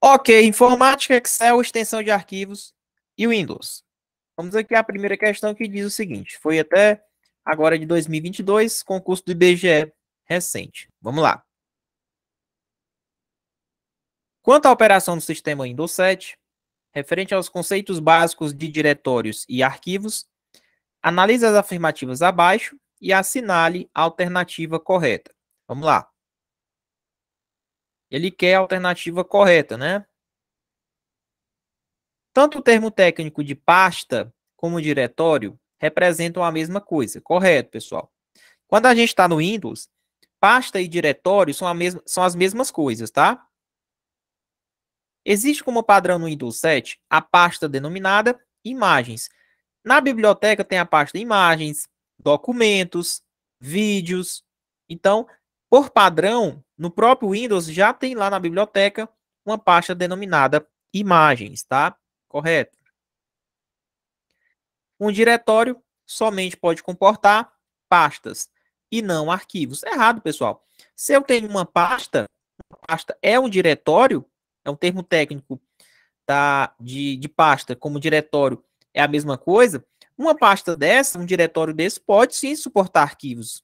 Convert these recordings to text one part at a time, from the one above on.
Ok, informática, Excel, extensão de arquivos e Windows. Vamos aqui à primeira questão que diz o seguinte: foi até agora de 2022, concurso do IBGE recente. Vamos lá. Quanto à operação do sistema Windows 7, referente aos conceitos básicos de diretórios e arquivos, analise as afirmativas abaixo e assinale a alternativa correta. Vamos lá ele quer a alternativa correta, né? Tanto o termo técnico de pasta como diretório representam a mesma coisa, correto, pessoal? Quando a gente está no Windows, pasta e diretório são, mesma, são as mesmas coisas, tá? Existe como padrão no Windows 7 a pasta denominada Imagens. Na biblioteca tem a pasta Imagens, Documentos, Vídeos. Então, por padrão, no próprio Windows já tem lá na biblioteca uma pasta denominada imagens, tá? Correto? Um diretório somente pode comportar pastas e não arquivos. Errado, pessoal. Se eu tenho uma pasta, uma pasta é um diretório, é um termo técnico tá, de, de pasta como diretório, é a mesma coisa. Uma pasta dessa, um diretório desse, pode sim suportar arquivos.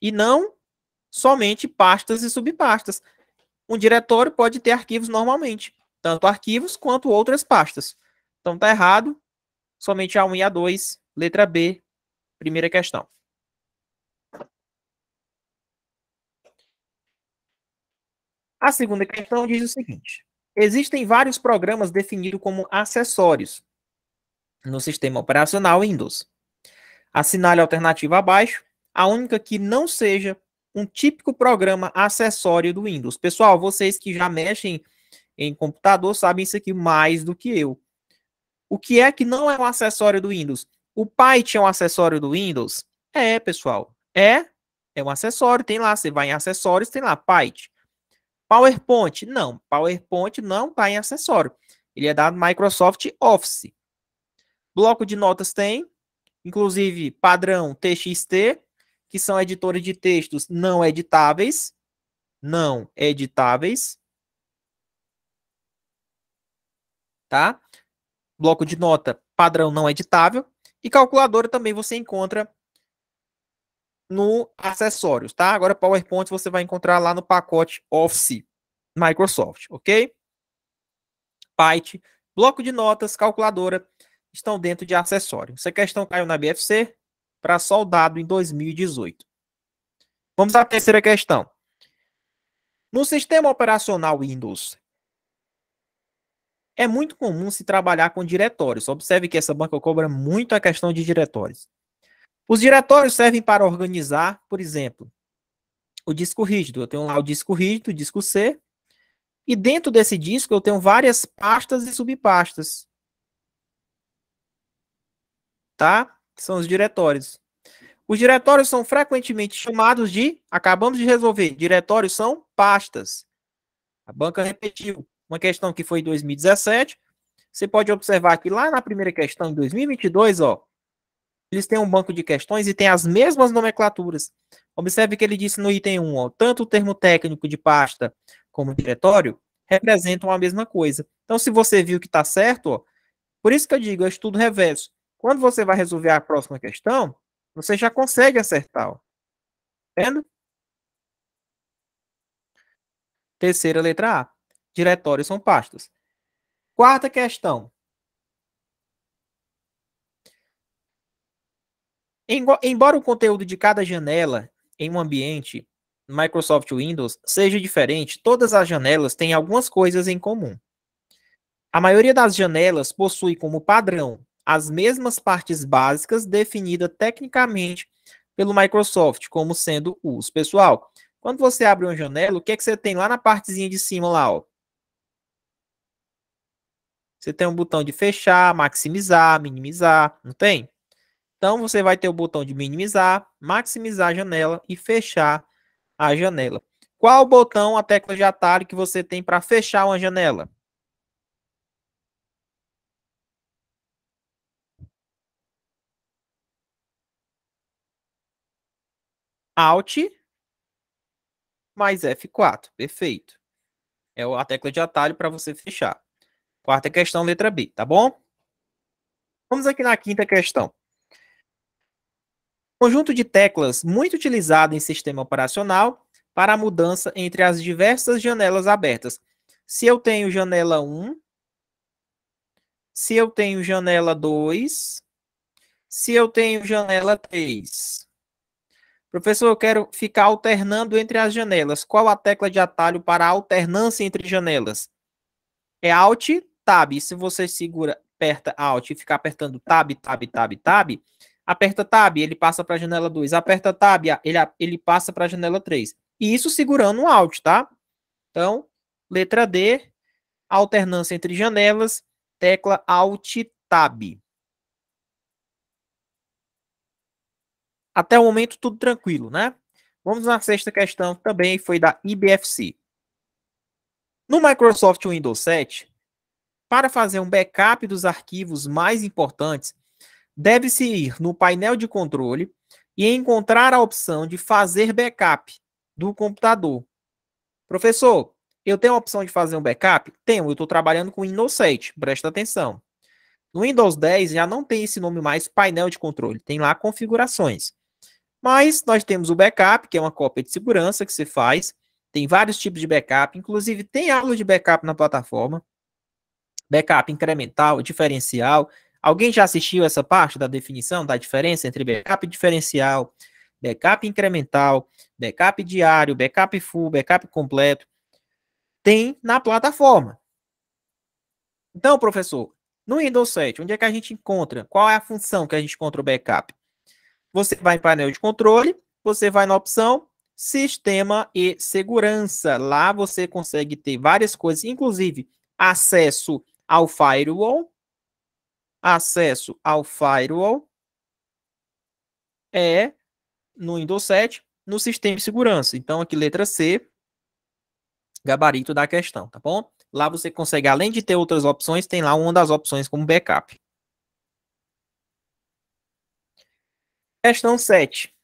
E não somente pastas e subpastas. Um diretório pode ter arquivos normalmente, tanto arquivos quanto outras pastas. Então tá errado, somente A1 e A2, letra B, primeira questão. A segunda questão diz o seguinte: existem vários programas definidos como acessórios no sistema operacional Windows. Assinale a alternativa abaixo, a única que não seja um típico programa acessório do Windows. Pessoal, vocês que já mexem em computador sabem isso aqui mais do que eu. O que é que não é um acessório do Windows? O Python é um acessório do Windows? É, pessoal. É, é um acessório. Tem lá, você vai em acessórios, tem lá Python. PowerPoint, não. PowerPoint não está em acessório. Ele é da Microsoft Office. Bloco de notas tem, inclusive padrão TXT, que são editores de textos não editáveis, não editáveis, tá? Bloco de nota padrão não editável e calculadora também você encontra no acessórios, tá? Agora PowerPoint você vai encontrar lá no pacote Office Microsoft, ok? Python, bloco de notas, calculadora estão dentro de acessório. a questão caiu na BFC? para soldado em 2018. Vamos à terceira questão. No sistema operacional Windows, é muito comum se trabalhar com diretórios. Observe que essa banca cobra muito a questão de diretórios. Os diretórios servem para organizar, por exemplo, o disco rígido. Eu tenho lá o disco rígido, o disco C, e dentro desse disco eu tenho várias pastas e subpastas. Tá? que são os diretórios. Os diretórios são frequentemente chamados de, acabamos de resolver, diretórios são pastas. A banca repetiu uma questão que foi em 2017. Você pode observar que lá na primeira questão, em 2022, ó, eles têm um banco de questões e tem as mesmas nomenclaturas. Observe que ele disse no item 1, ó, tanto o termo técnico de pasta como diretório representam a mesma coisa. Então, se você viu que está certo, ó, por isso que eu digo, é estudo reverso. Quando você vai resolver a próxima questão, você já consegue acertar. Entendo? Terceira letra A. Diretórios são pastas. Quarta questão. Embora o conteúdo de cada janela em um ambiente Microsoft Windows seja diferente, todas as janelas têm algumas coisas em comum. A maioria das janelas possui como padrão as mesmas partes básicas definidas tecnicamente pelo Microsoft, como sendo o uso. Pessoal, quando você abre uma janela, o que, é que você tem lá na partezinha de cima lá, ó? Você tem um botão de fechar, maximizar, minimizar, não tem? Então, você vai ter o botão de minimizar, maximizar a janela e fechar a janela. Qual o botão, a tecla de atalho que você tem para fechar uma janela? Alt mais F4. Perfeito. É a tecla de atalho para você fechar. Quarta questão, letra B, tá bom? Vamos aqui na quinta questão. Conjunto de teclas muito utilizado em sistema operacional para a mudança entre as diversas janelas abertas. Se eu tenho janela 1, se eu tenho janela 2, se eu tenho janela 3, Professor, eu quero ficar alternando entre as janelas. Qual a tecla de atalho para alternância entre janelas? É Alt, Tab. se você segura, aperta Alt e ficar apertando Tab, Tab, Tab, Tab, aperta Tab, ele passa para a janela 2. Aperta Tab, ele, ele passa para a janela 3. E isso segurando um Alt, tá? Então, letra D, alternância entre janelas, tecla Alt, Tab. Até o momento, tudo tranquilo, né? Vamos na sexta questão também, foi da IBFC. No Microsoft Windows 7, para fazer um backup dos arquivos mais importantes, deve-se ir no painel de controle e encontrar a opção de fazer backup do computador. Professor, eu tenho a opção de fazer um backup? Tenho, eu estou trabalhando com Windows 7, presta atenção. No Windows 10 já não tem esse nome mais painel de controle, tem lá configurações. Mas nós temos o backup, que é uma cópia de segurança que você faz. Tem vários tipos de backup, inclusive tem aula de backup na plataforma. Backup incremental, diferencial. Alguém já assistiu essa parte da definição da diferença entre backup diferencial, backup incremental, backup diário, backup full, backup completo? Tem na plataforma. Então, professor, no Windows 7, onde é que a gente encontra? Qual é a função que a gente encontra o backup? Você vai em painel de controle, você vai na opção Sistema e Segurança. Lá você consegue ter várias coisas, inclusive acesso ao firewall, acesso ao firewall é no Windows 7, no sistema de segurança. Então aqui letra C, gabarito da questão, tá bom? Lá você consegue, além de ter outras opções, tem lá uma das opções como backup. Questão 7.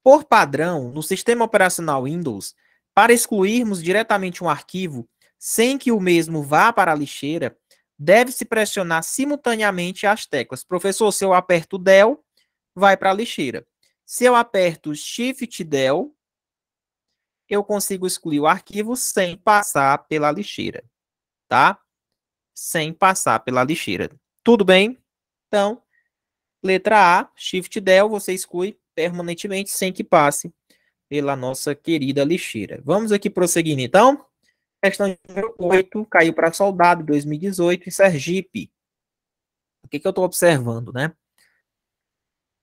Por padrão, no sistema operacional Windows, para excluirmos diretamente um arquivo sem que o mesmo vá para a lixeira, deve-se pressionar simultaneamente as teclas. Professor, se eu aperto DEL, vai para a lixeira. Se eu aperto Shift DEL, eu consigo excluir o arquivo sem passar pela lixeira, tá? Sem passar pela lixeira. Tudo bem? Então, letra A, Shift Del, você exclui permanentemente sem que passe pela nossa querida lixeira. Vamos aqui prosseguindo, então. Questão número 8 caiu para Soldado 2018 em Sergipe. O que, que eu estou observando, né?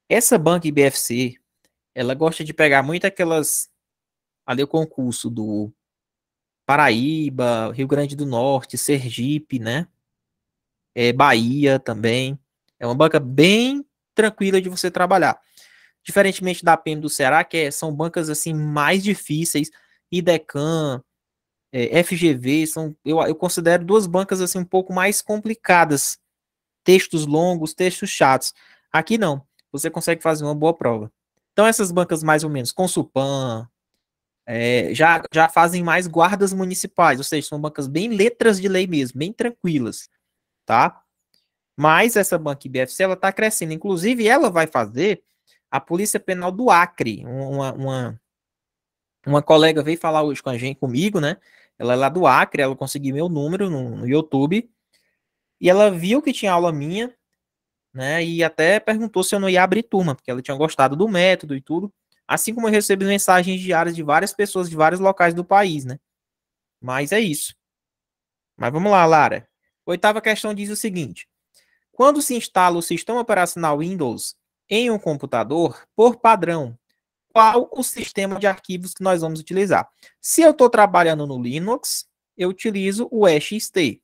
Essa banca IBFC, ela gosta de pegar muito aquelas. Ali o concurso do Paraíba, Rio Grande do Norte, Sergipe, né? É, Bahia também. É uma banca bem tranquila de você trabalhar. Diferentemente da PM do Ceará, que é, são bancas assim mais difíceis, IDECAM, é, FGV, são, eu, eu considero duas bancas assim um pouco mais complicadas. Textos longos, textos chatos. Aqui não, você consegue fazer uma boa prova. Então essas bancas mais ou menos, Consulpan, é, já, já fazem mais guardas municipais, ou seja, são bancas bem letras de lei mesmo, bem tranquilas, tá? Mas essa banca IBFC, ela está crescendo. Inclusive, ela vai fazer a Polícia Penal do Acre. Uma, uma, uma colega veio falar hoje com a gente, comigo, né? Ela é lá do Acre, ela conseguiu meu número no, no YouTube. E ela viu que tinha aula minha, né? E até perguntou se eu não ia abrir turma, porque ela tinha gostado do método e tudo. Assim como eu recebi mensagens diárias de várias pessoas de vários locais do país, né? Mas é isso. Mas vamos lá, Lara. Oitava questão diz o seguinte: quando se instala o sistema operacional Windows em um computador, por padrão, qual o sistema de arquivos que nós vamos utilizar? Se eu estou trabalhando no Linux, eu utilizo o EXT.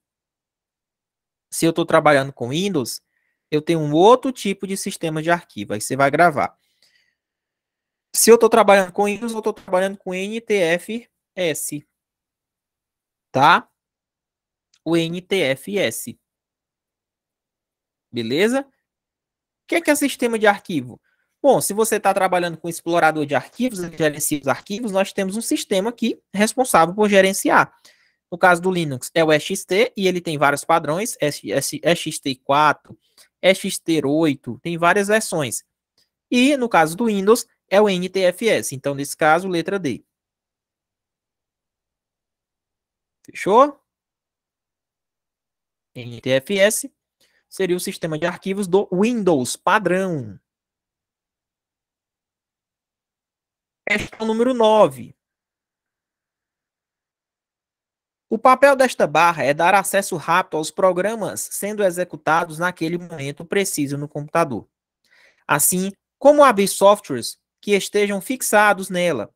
Se eu estou trabalhando com Windows, eu tenho um outro tipo de sistema de arquivo, aí você vai gravar. Se eu estou trabalhando com Windows, eu estou trabalhando com NTFS. Tá? O NTFS. Beleza? O que é, que é sistema de arquivo? Bom, se você está trabalhando com explorador de arquivos, né, gerencia os arquivos, nós temos um sistema aqui responsável por gerenciar. No caso do Linux, é o XT e ele tem vários padrões, XT4, XT8, tem várias versões. E no caso do Windows, é o NTFS. Então, nesse caso, letra D. Fechou? NTFS seria o sistema de arquivos do Windows padrão. Questão é número 9. O papel desta barra é dar acesso rápido aos programas sendo executados naquele momento preciso no computador. Assim, como abrir softwares que estejam fixados nela.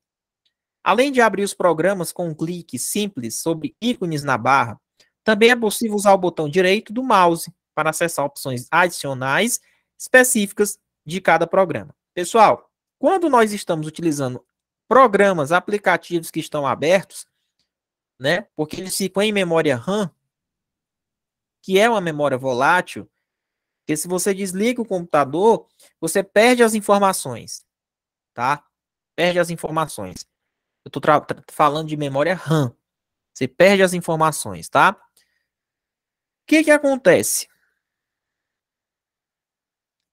Além de abrir os programas com um clique simples sobre ícones na barra, também é possível usar o botão direito do mouse para acessar opções adicionais específicas de cada programa. Pessoal, quando nós estamos utilizando programas, aplicativos que estão abertos, né? Porque eles ficam em memória RAM, que é uma memória volátil, porque se você desliga o computador, você perde as informações, tá? Perde as informações. Eu estou falando de memória RAM. Você perde as informações, tá? O que que acontece?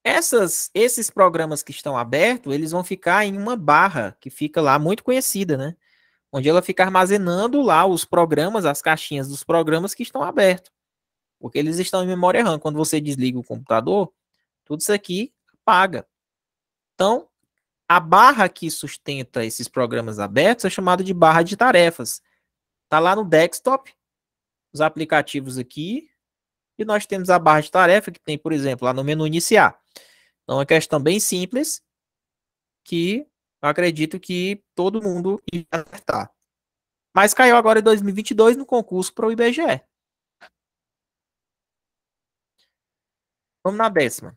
Essas, esses programas que estão abertos, eles vão ficar em uma barra que fica lá muito conhecida, né? Onde ela fica armazenando lá os programas, as caixinhas dos programas que estão abertos. Porque eles estão em memória RAM. Quando você desliga o computador, tudo isso aqui apaga. Então, a barra que sustenta esses programas abertos é chamada de barra de tarefas. Está lá no desktop, os aplicativos aqui, e nós temos a barra de tarefa que tem, por exemplo, lá no menu iniciar. É uma questão bem simples que acredito que todo mundo ia acertar. Mas caiu agora em 2022 no concurso para o IBGE. Vamos na décima.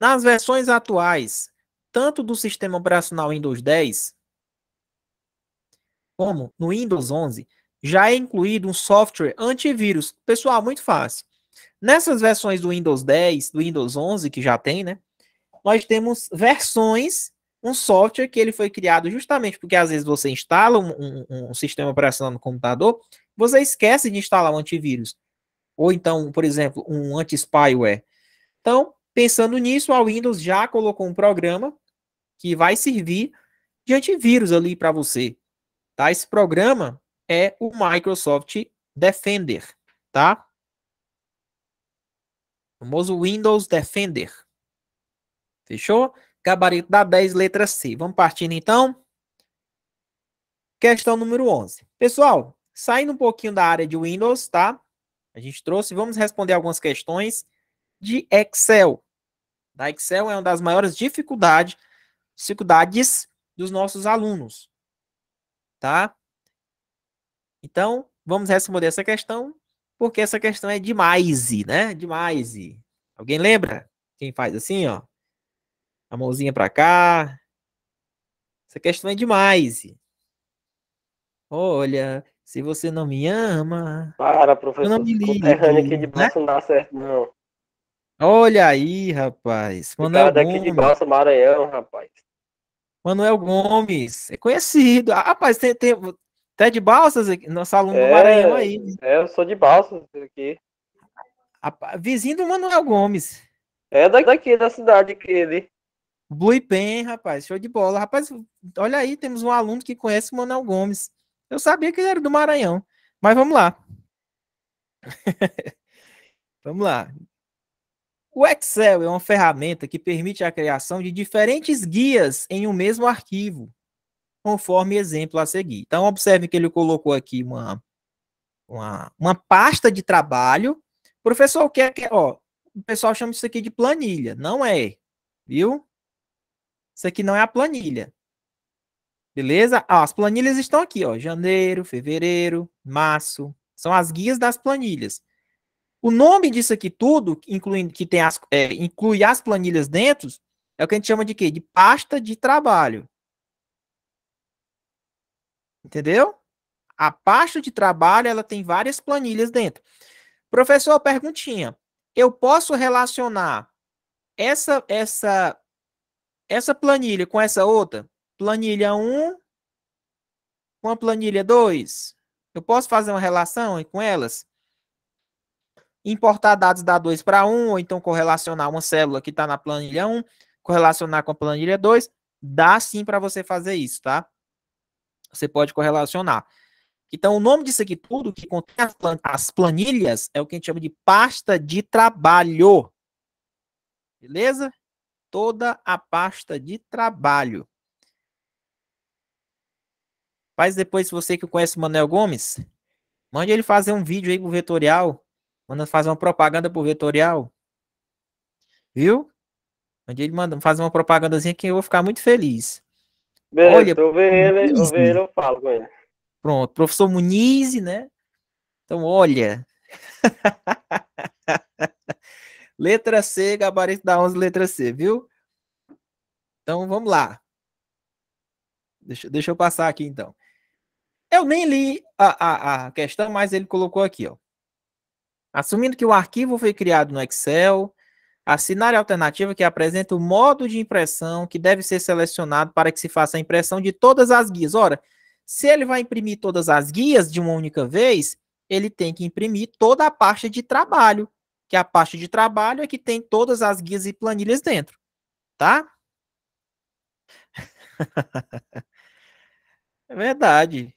Nas versões atuais, tanto do sistema operacional Windows 10 como no Windows 11, já é incluído um software antivírus. Pessoal, muito fácil. Nessas versões do Windows 10, do Windows 11 que já tem, né? Nós temos versões, um software que ele foi criado justamente porque às vezes você instala um, um, um sistema operacional no computador, você esquece de instalar um antivírus. Ou então, por exemplo, um anti-spyware. Então, pensando nisso, a Windows já colocou um programa que vai servir de antivírus ali para você. Tá? Esse programa é o Microsoft Defender, tá? O famoso Windows Defender. Fechou? Gabarito da 10, letra C. Vamos partindo então. Questão número 11. Pessoal, saindo um pouquinho da área de Windows, tá? A gente trouxe, vamos responder algumas questões de Excel. Da tá? Excel é uma das maiores dificuldades, dificuldades dos nossos alunos, tá? Então, vamos responder essa questão, porque essa questão é demais, né? Demais. Alguém lembra? Quem faz assim, ó. A mãozinha para cá. Essa questão é demais. Olha, se você não me ama. Para, professor. Eu não me ligo, aqui de baixo né? não dá certo, não. Olha aí, rapaz. Manuel cara daqui de Balsa, Maranhão, rapaz. Manuel Gomes, é conhecido. Ah, rapaz, tem, tem, até tá de Balsas, nosso aluno é, do Maranhão aí. É, eu sou de Balsas aqui. A, vizinho do Manuel Gomes. É daqui da cidade que ele. Blue Pen, rapaz, show de bola. Rapaz, olha aí, temos um aluno que conhece o Manuel Gomes. Eu sabia que ele era do Maranhão, mas vamos lá. vamos lá. O Excel é uma ferramenta que permite a criação de diferentes guias em um mesmo arquivo, conforme exemplo a seguir. Então, observe que ele colocou aqui uma, uma, uma pasta de trabalho. O professor quer que, ó, o pessoal chama isso aqui de planilha. Não é, viu? Isso aqui não é a planilha. Beleza? as planilhas estão aqui, ó. Janeiro, fevereiro, março. São as guias das planilhas. O nome disso aqui tudo, incluindo que tem as, é, inclui as planilhas dentro, é o que a gente chama de quê? De pasta de trabalho. Entendeu? A pasta de trabalho, ela tem várias planilhas dentro. Professor, perguntinha. Eu posso relacionar essa essa essa planilha com essa outra? Planilha 1 com a planilha 2. Eu posso fazer uma relação com elas? Importar dados da 2 para 1, ou então correlacionar uma célula que está na planilha 1, correlacionar com a planilha 2, dá sim para você fazer isso, tá? você pode correlacionar. Então, o nome disso aqui tudo, que contém as planilhas, é o que a gente chama de pasta de trabalho. Beleza? Toda a pasta de trabalho. Faz depois, se você que conhece o Manuel Gomes, mande ele fazer um vídeo aí pro vetorial. Manda fazer uma propaganda pro vetorial. Viu? Mande ele manda fazer uma propagandazinha que eu vou ficar muito feliz. Beleza, olha, eu ver ele, eu né? ver ele, eu falo com ele. Pronto, professor Muniz, né? Então, olha. letra C, gabarito da 11, letra C, viu? Então, vamos lá. Deixa, deixa eu passar aqui, então. Eu nem li a, a, a questão, mas ele colocou aqui, ó. Assumindo que o arquivo foi criado no Excel, Assinale a alternativa que apresenta o modo de impressão que deve ser selecionado para que se faça a impressão de todas as guias. Ora, se ele vai imprimir todas as guias de uma única vez, ele tem que imprimir toda a parte de trabalho, que a parte de trabalho é que tem todas as guias e planilhas dentro, tá? é verdade.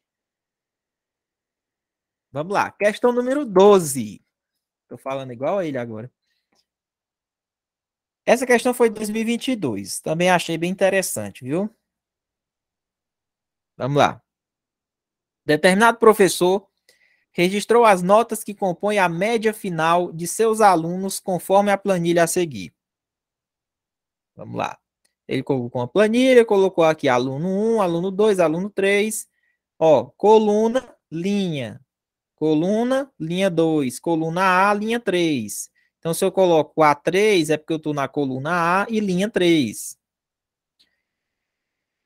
Vamos lá, questão número 12. Estou falando igual a ele agora. Essa questão foi de 2022. Também achei bem interessante, viu? Vamos lá. Determinado professor registrou as notas que compõem a média final de seus alunos conforme a planilha a seguir. Vamos lá. Ele colocou a planilha, colocou aqui aluno 1, aluno 2, aluno 3. Ó, coluna, linha. Coluna, linha 2. Coluna A, linha 3. Então, se eu coloco A3, é porque eu estou na coluna A e linha 3.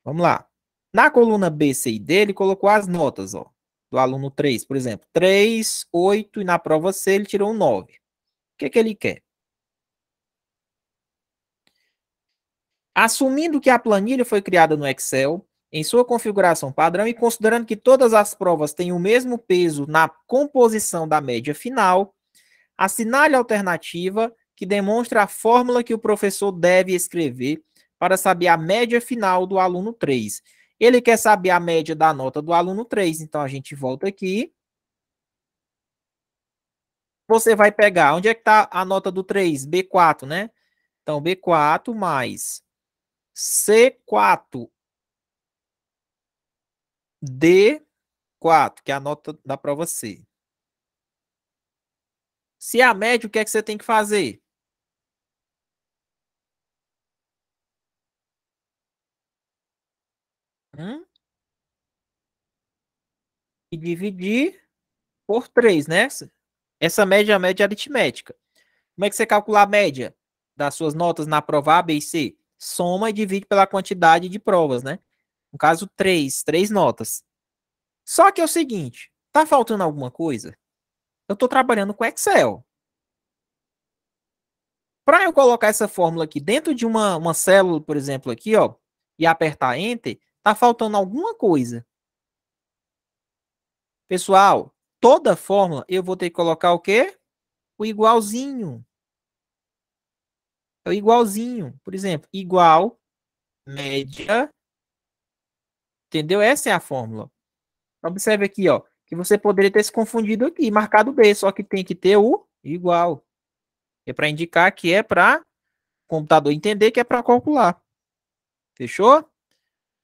Vamos lá. Na coluna B, C e D, ele colocou as notas, ó, do aluno 3, por exemplo. 3, 8, e na prova C ele tirou 9. O que, que ele quer? Assumindo que a planilha foi criada no Excel, em sua configuração padrão e considerando que todas as provas têm o mesmo peso na composição da média final, Assinale a alternativa que demonstra a fórmula que o professor deve escrever para saber a média final do aluno 3. Ele quer saber a média da nota do aluno 3, então a gente volta aqui. Você vai pegar, onde é que está a nota do 3? B4, né? Então, B4 mais C4 D4, que é a nota da prova C. Se é a média, o que é que você tem que fazer? Hum? E dividir por 3, né? Essa média é a média aritmética. Como é que você calcula a média das suas notas na prova A, B e C? Soma e divide pela quantidade de provas, né? No caso, 3, 3 notas. Só que é o seguinte, tá faltando alguma coisa? eu estou trabalhando com Excel. Para eu colocar essa fórmula aqui dentro de uma, uma célula, por exemplo, aqui, ó, e apertar Enter, tá faltando alguma coisa. Pessoal, toda fórmula eu vou ter que colocar o quê? O igualzinho. É o igualzinho. Por exemplo, igual, média. Entendeu? Essa é a fórmula. Observe aqui, ó que você poderia ter se confundido aqui, marcado B, só que tem que ter o igual. É para indicar que é para o computador entender que é para calcular. Fechou?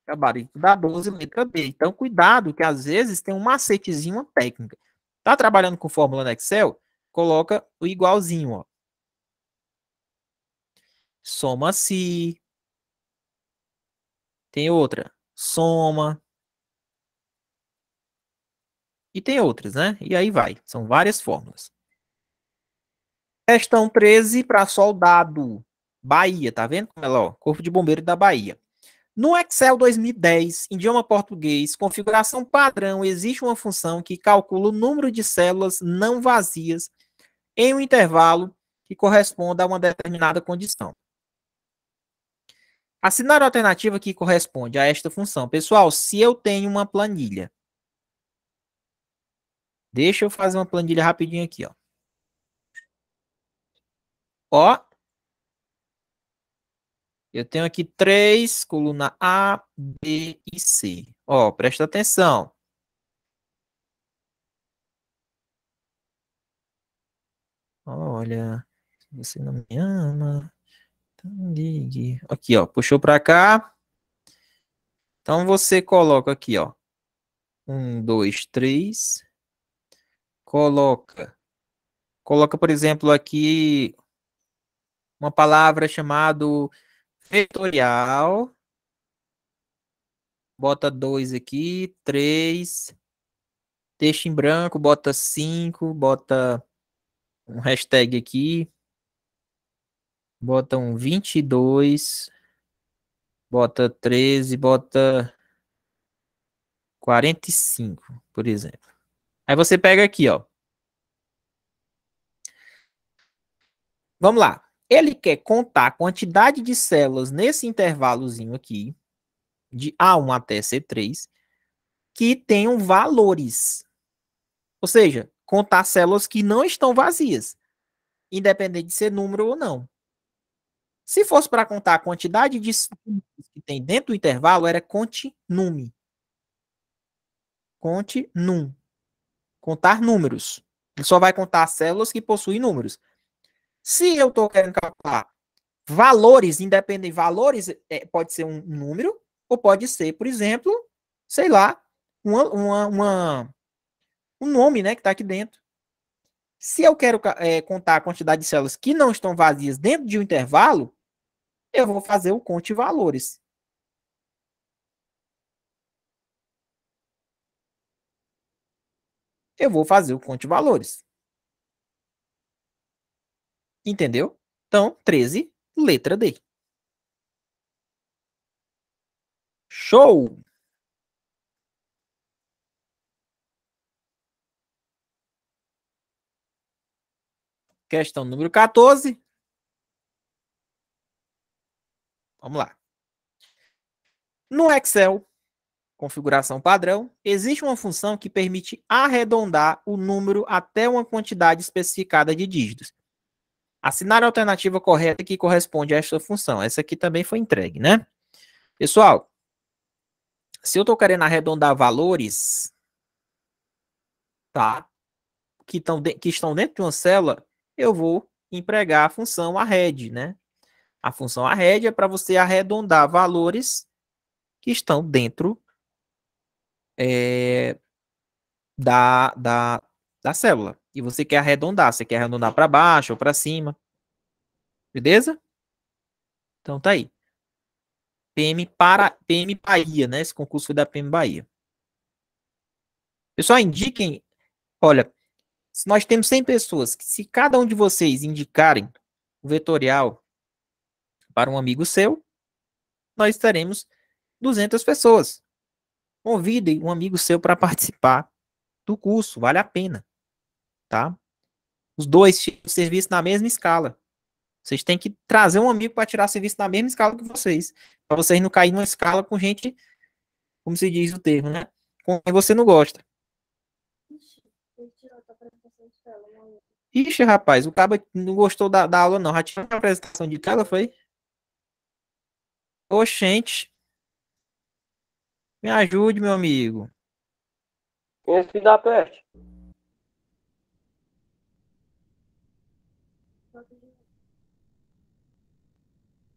Gabarito da 12, letra B. Então, cuidado, que às vezes tem um macetezinho, uma técnica. Tá trabalhando com fórmula no Excel? Coloca o igualzinho, ó. Soma-se. Tem outra. Soma. E tem outras, né? E aí vai. São várias fórmulas. Questão 13 para soldado. Bahia, tá vendo como Corpo de Bombeiro da Bahia. No Excel 2010, em idioma português, configuração padrão, existe uma função que calcula o número de células não vazias em um intervalo que corresponda a uma determinada condição. Assinar a alternativa que corresponde a esta função. Pessoal, se eu tenho uma planilha Deixa eu fazer uma planilha rapidinho aqui, ó. Ó. Eu tenho aqui três, coluna A, B e C. Ó, presta atenção. Olha, você não me ama, então ligue. Aqui, ó, puxou para cá. Então você coloca aqui, ó. Um, dois, três coloca. Coloca, por exemplo, aqui uma palavra chamado vetorial. Bota 2 aqui, 3. deixa em branco, bota 5, bota um hashtag aqui. Bota um 22. Bota 13, bota 45, por exemplo. Aí você pega aqui, ó. Vamos lá. Ele quer contar a quantidade de células nesse intervalozinho aqui, de A1 até C3, que tenham valores. Ou seja, contar células que não estão vazias, independente de ser número ou não. Se fosse para contar a quantidade de células que tem dentro do intervalo, era conte nume. Conte num contar números. Ele só vai contar células que possuem números. Se eu estou querendo calcular valores, independente, valores é, pode ser um número, ou pode ser, por exemplo, sei lá, uma, uma, uma um nome né, que está aqui dentro. Se eu quero é, contar a quantidade de células que não estão vazias dentro de um intervalo, eu vou fazer o conte valores. eu vou fazer o conte valores. Entendeu? Então, 13, letra D. Show! Questão número 14. Vamos lá. No Excel, configuração padrão, existe uma função que permite arredondar o número até uma quantidade especificada de dígitos. Assinale a alternativa correta que corresponde a esta função. Essa aqui também foi entregue, né? Pessoal, se eu estou querendo arredondar valores, tá? Que, tão de, que estão dentro de uma célula, eu vou empregar a função arred, né? A função arred é para você arredondar valores que estão dentro é, da, da, da célula. E você quer arredondar, você quer arredondar para baixo ou para cima. Beleza? Então tá aí. PM para PM Bahia, né? Esse concurso foi da PM Bahia. Pessoal, indiquem, olha, se nós temos 100 pessoas, se cada um de vocês indicarem o vetorial para um amigo seu, nós teremos 200 pessoas. Convidem um amigo seu para participar do curso, vale a pena, tá? Os dois tiram serviço na mesma escala. Vocês têm que trazer um amigo para tirar serviço na mesma escala que vocês, para vocês não caírem numa escala com gente, como se diz o termo, né? Com quem você não gosta. Ixi, rapaz, o cara não gostou da, da aula, não. Já tinha uma apresentação de tela, foi? Oxente. Me ajude, meu amigo. Esse da peste.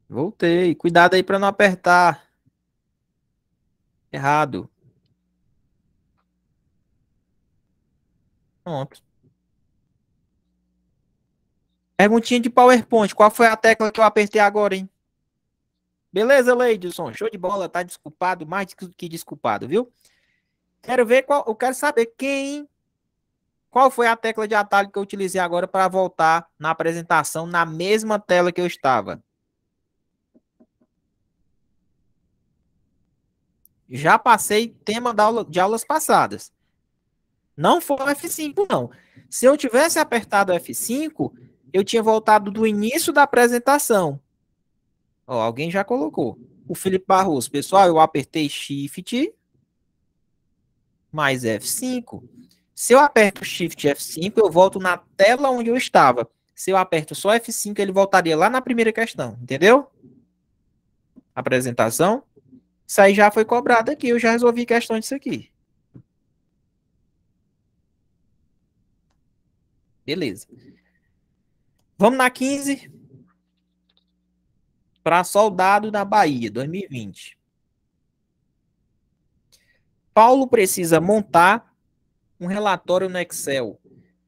Voltei. Cuidado aí para não apertar. Errado. Pronto. Perguntinha de PowerPoint. Qual foi a tecla que eu apertei agora, hein? Beleza, Leidson? Show de bola, tá desculpado, mais que desculpado, viu? Quero ver qual, eu quero saber quem, qual foi a tecla de atalho que eu utilizei agora para voltar na apresentação na mesma tela que eu estava. Já passei tema aula, de aulas passadas. Não foi o F5, não. Se eu tivesse apertado o F5, eu tinha voltado do início da apresentação Ó, alguém já colocou. O Felipe Barroso, pessoal, eu apertei Shift mais F5. Se eu aperto Shift F5, eu volto na tela onde eu estava. Se eu aperto só F5, ele voltaria lá na primeira questão, entendeu? Apresentação. Isso aí já foi cobrado aqui, eu já resolvi questão disso aqui. Beleza. Vamos na 15 para soldado na Bahia, 2020. Paulo precisa montar um relatório no Excel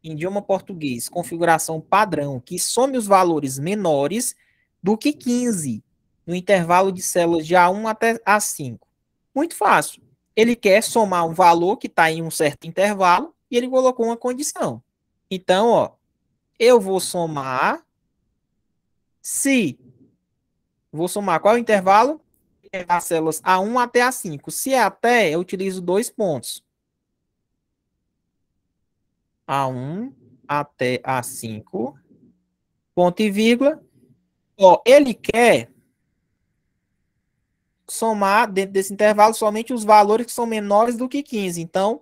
em idioma português, configuração padrão, que some os valores menores do que 15 no intervalo de células de A1 até A5. Muito fácil. Ele quer somar um valor que está em um certo intervalo e ele colocou uma condição. Então, ó, eu vou somar se Vou somar qual é o intervalo? É das células A1 até A5. Se é até, eu utilizo dois pontos. A1 até A5, ponto e vírgula. Ó, ele quer somar dentro desse intervalo somente os valores que são menores do que 15. Então,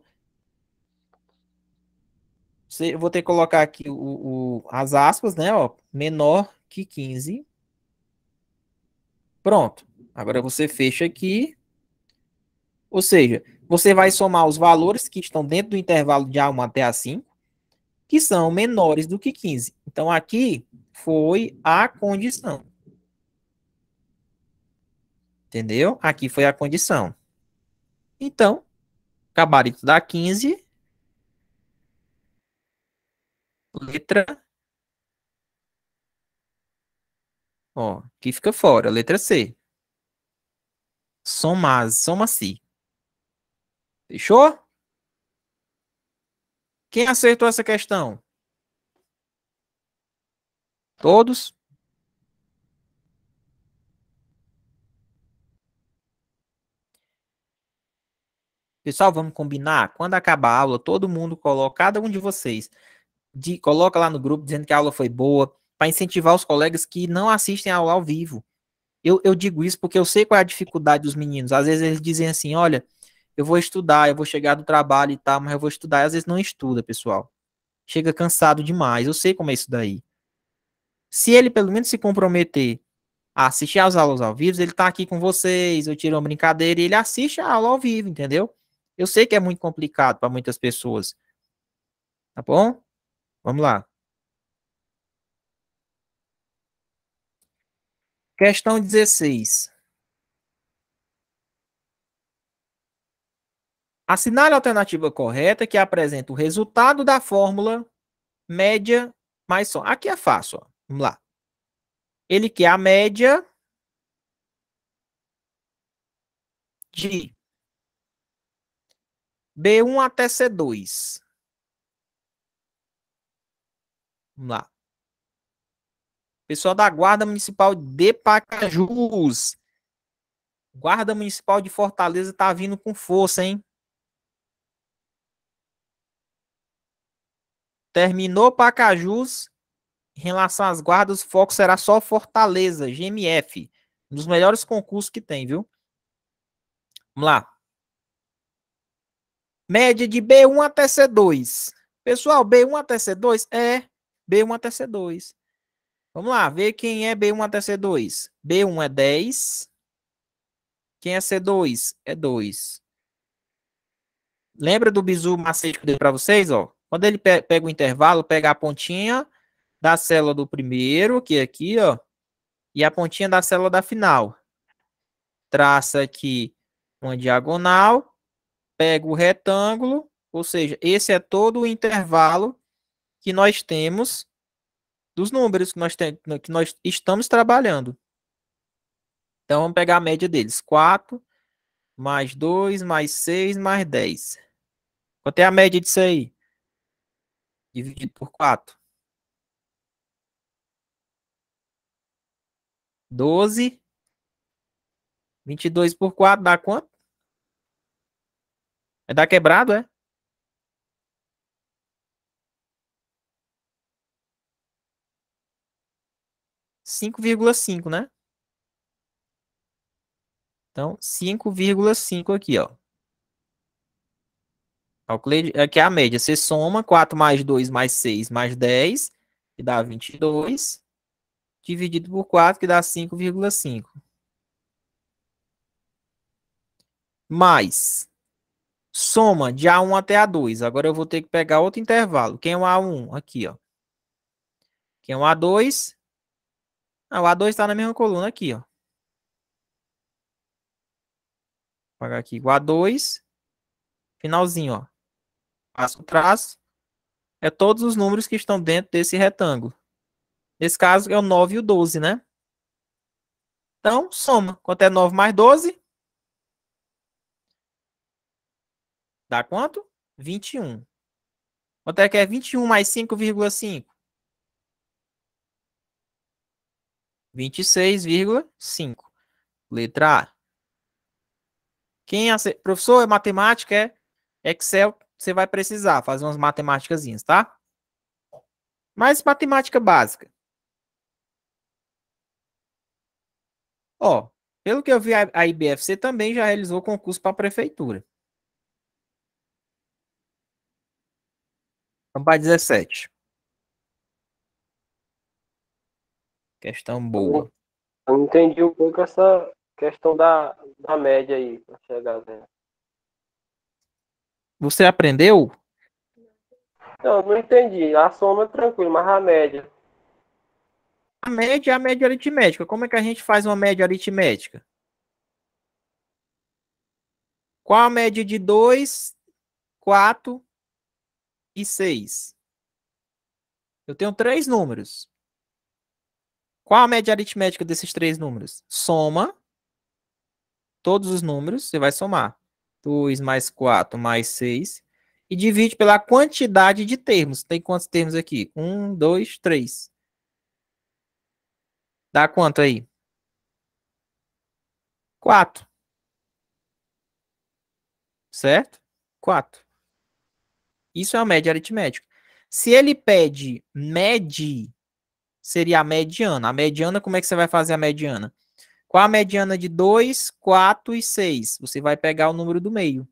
vou ter que colocar aqui o, o as aspas, né? Ó, menor que 15. Pronto. Agora você fecha aqui. Ou seja, você vai somar os valores que estão dentro do intervalo de A1 até A5, que são menores do que 15. Então, aqui foi a condição. Entendeu? Aqui foi a condição. Então, gabarito da 15, letra Ó, que fica fora, letra C. somas soma-se. Fechou? Quem acertou essa questão? Todos? Pessoal, vamos combinar? Quando acabar a aula, todo mundo coloca, cada um de vocês, de, coloca lá no grupo dizendo que a aula foi boa, para incentivar os colegas que não assistem a aula ao vivo. Eu, eu digo isso porque eu sei qual é a dificuldade dos meninos. Às vezes eles dizem assim: olha, eu vou estudar, eu vou chegar do trabalho e tal, mas eu vou estudar. E às vezes não estuda, pessoal. Chega cansado demais. Eu sei como é isso daí. Se ele pelo menos se comprometer a assistir às aulas ao vivo, ele tá aqui com vocês, eu tiro uma brincadeira e ele assiste a aula ao vivo, entendeu? Eu sei que é muito complicado para muitas pessoas. Tá bom? Vamos lá. Questão 16. Assinale a alternativa correta que apresenta o resultado da fórmula média mais soma. Aqui é fácil. Ó. Vamos lá. Ele quer a média de B1 até C2. Vamos lá. Pessoal da Guarda Municipal de Pacajus. Guarda Municipal de Fortaleza tá vindo com força, hein? Terminou Pacajus. Em relação às guardas, o foco será só Fortaleza, GMF. Um dos melhores concursos que tem, viu? Vamos lá. Média de B1 até C2. Pessoal, B1 até C2 é B1 até C2. Vamos lá, ver quem é B1 até C2. B1 é 10. Quem é C2? É 2. Lembra do bizu macete que eu dei para vocês? Ó? Quando ele pega o intervalo, pega a pontinha da célula do primeiro, que é aqui, ó, e a pontinha da célula da final. Traça aqui uma diagonal, pega o retângulo, ou seja, esse é todo o intervalo que nós temos dos números que nós, tem, que nós estamos trabalhando. Então, vamos pegar a média deles. 4 mais 2 mais 6 mais 10. Quanto é a média disso aí? Dividido por 4. 12. 22 por 4 dá quanto? É dar quebrado, é? 5,5, né? Então, 5,5 aqui, ó. Calculei aqui é a média. Você soma 4 mais 2 mais 6 mais 10, que dá 22, dividido por 4, que dá 5,5. Mais soma de A1 até A2. Agora eu vou ter que pegar outro intervalo. Quem é o A1? Aqui, ó. Quem é o A2? Ah, o A2 está na mesma coluna aqui, ó. Vou apagar aqui. O A2, finalzinho, ó. Passo traço. É todos os números que estão dentro desse retângulo. Nesse caso, é o 9 e o 12, né? Então, soma. Quanto é 9 mais 12? Dá quanto? 21. Quanto é que é 21 mais 5,5? 26,5. Letra A. Quem ace... Professor, matemática é Excel, você vai precisar fazer umas matemáticazinhas, tá? Mas matemática básica. Ó, pelo que eu vi, a IBFC também já realizou concurso para a prefeitura. Vamos para 17. Questão boa. Eu não entendi um pouco essa questão da, da média aí, chegar né? Você aprendeu? Não, não entendi. A soma é tranquilo, mas a média. A média é a média aritmética. Como é que a gente faz uma média aritmética? Qual a média de 2, 4 e 6? Eu tenho três números. Qual a média aritmética desses três números? Soma todos os números, você vai somar. 2 mais 4 mais 6. E divide pela quantidade de termos. Tem quantos termos aqui? 1, 2, 3. Dá quanto aí? 4. Certo? 4. Isso é a média aritmética. Se ele pede mede seria a mediana. A mediana, como é que você vai fazer a mediana? Qual a mediana de 2, 4 e 6, você vai pegar o número do meio,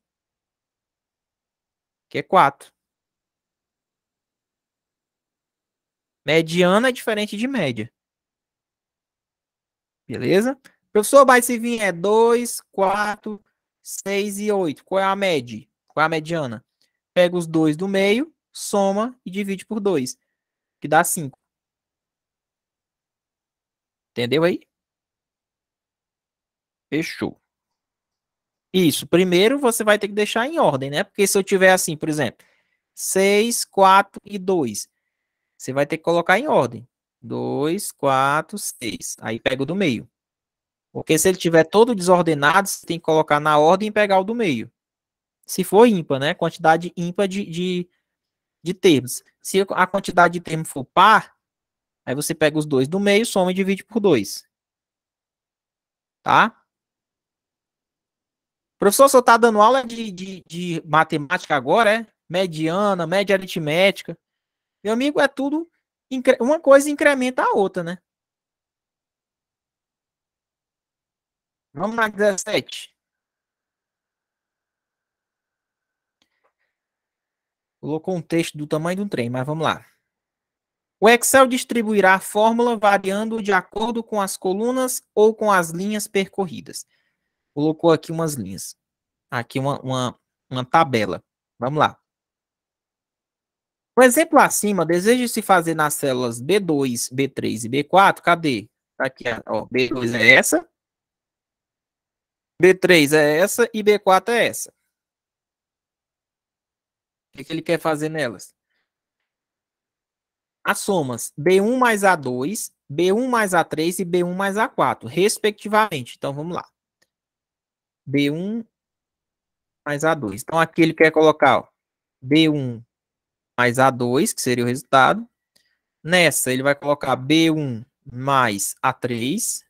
que é 4. Mediana é diferente de média. Beleza? Professor, vai se vir é 2, 4, 6 e 8, qual é a média? Qual é a mediana? Pega os dois do meio, soma e divide por 2, que dá 5. Entendeu aí? Fechou. Isso. Primeiro você vai ter que deixar em ordem, né? Porque se eu tiver assim, por exemplo, 6, 4 e 2, você vai ter que colocar em ordem. 2, 4, 6. Aí pega o do meio. Porque se ele tiver todo desordenado, você tem que colocar na ordem e pegar o do meio. Se for ímpar, né? Quantidade ímpar de, de, de termos. Se a quantidade de termos for par, Aí você pega os dois do meio, soma e divide por 2. Tá? O professor, só tá dando aula de, de, de matemática agora, é? Mediana, média aritmética. Meu amigo, é tudo. Uma coisa incrementa a outra, né? Vamos na 17. Colocou um texto do tamanho de um trem, mas vamos lá. O Excel distribuirá a fórmula variando de acordo com as colunas ou com as linhas percorridas. Colocou aqui umas linhas. Aqui uma, uma, uma tabela. Vamos lá. O exemplo acima deseja-se fazer nas células B2, B3 e B4. Cadê? Tá aqui, ó, B2 é essa. B3 é essa e B4 é essa. O que ele quer fazer nelas? as somas B1 mais A2, B1 mais A3 e B1 mais A4, respectivamente. Então, vamos lá. B1 mais A2. Então, aqui ele quer colocar ó, B1 mais A2, que seria o resultado. Nessa, ele vai colocar B1 mais A3.